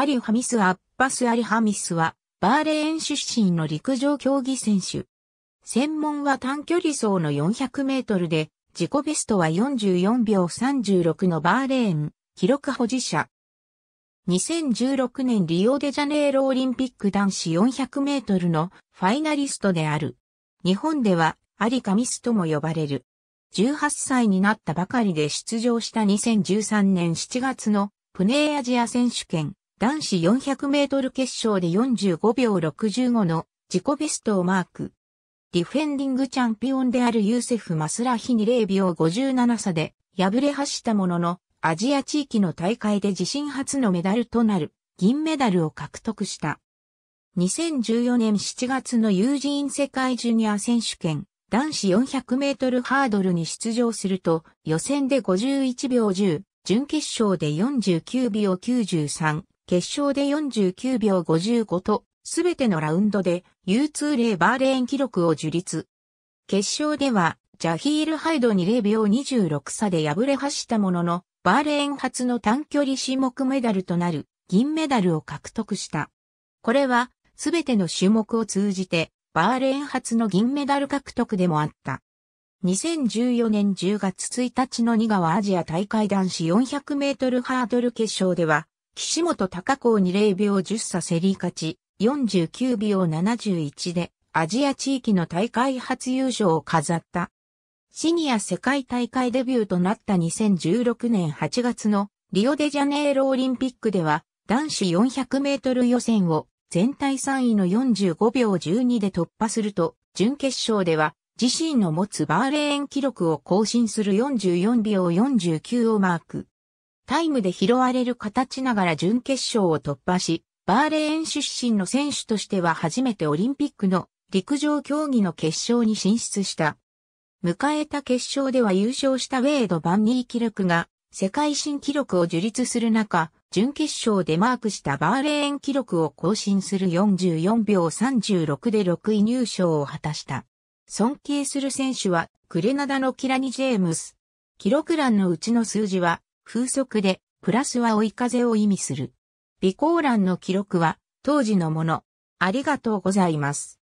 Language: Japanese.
アリハミス・アッバス・アリハミスは、バーレーン出身の陸上競技選手。専門は短距離走の400メートルで、自己ベストは44秒36のバーレーン、記録保持者。2016年リオデジャネイロオリンピック男子400メートルのファイナリストである。日本では、アリカミスとも呼ばれる。18歳になったばかりで出場した2013年7月のプネーアジア選手権。男子400メートル決勝で45秒65の自己ベストをマーク。ディフェンディングチャンピオンであるユーセフ・マスラヒに0秒57差で敗れ走ったものの、アジア地域の大会で自身初のメダルとなる銀メダルを獲得した。2014年7月のユージーン世界ジュニア選手権男子400メートルハードルに出場すると予選で51秒10、準決勝で49秒93、決勝で49秒55と、すべてのラウンドで U2 レーバーレーン記録を樹立。決勝では、ジャヒール・ハイドに0秒26差で敗れ走ったものの、バーレーン初の短距離種目メダルとなる銀メダルを獲得した。これは、すべての種目を通じて、バーレーン初の銀メダル獲得でもあった。2014年10月1日の2川アジア大会男子400メートルハードル決勝では、岸本高校に0秒10差競り勝ち、49秒71でアジア地域の大会初優勝を飾った。シニア世界大会デビューとなった2016年8月のリオデジャネイロオリンピックでは男子400メートル予選を全体3位の45秒12で突破すると、準決勝では自身の持つバーレーン記録を更新する44秒49をマーク。タイムで拾われる形ながら準決勝を突破し、バーレーン出身の選手としては初めてオリンピックの陸上競技の決勝に進出した。迎えた決勝では優勝したウェイド・バンニー記録が世界新記録を樹立する中、準決勝でマークしたバーレーン記録を更新する44秒36で6位入賞を果たした。尊敬する選手は、グレナダのキラニ・ジェームス。記録欄のうちの数字は、風速で、プラスは追い風を意味する。備考欄の記録は、当時のもの。ありがとうございます。